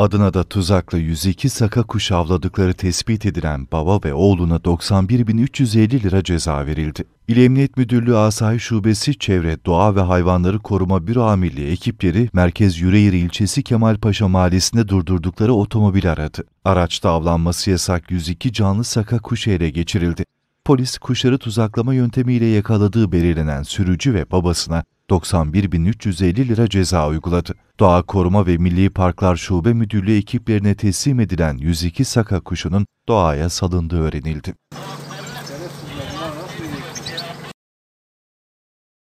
Adına da tuzakla 102 saka kuş avladıkları tespit edilen baba ve oğluna 91.350 lira ceza verildi. İl Emniyet Müdürlüğü Asayiş Şubesi Çevre, Doğa ve Hayvanları Koruma Büro Amirliği ekipleri Merkez Yüreğir ilçesi Kemalpaşa mahallesinde durdurdukları otomobil aradı. Araçta avlanması yasak 102 canlı saka kuş ele geçirildi. Polis kuşları tuzaklama yöntemiyle yakaladığı belirlenen sürücü ve babasına 91.350 lira ceza uyguladı. Doğa Koruma ve Milli Parklar Şube Müdürlüğü ekiplerine teslim edilen 102 saka kuşunun doğaya salındığı öğrenildi.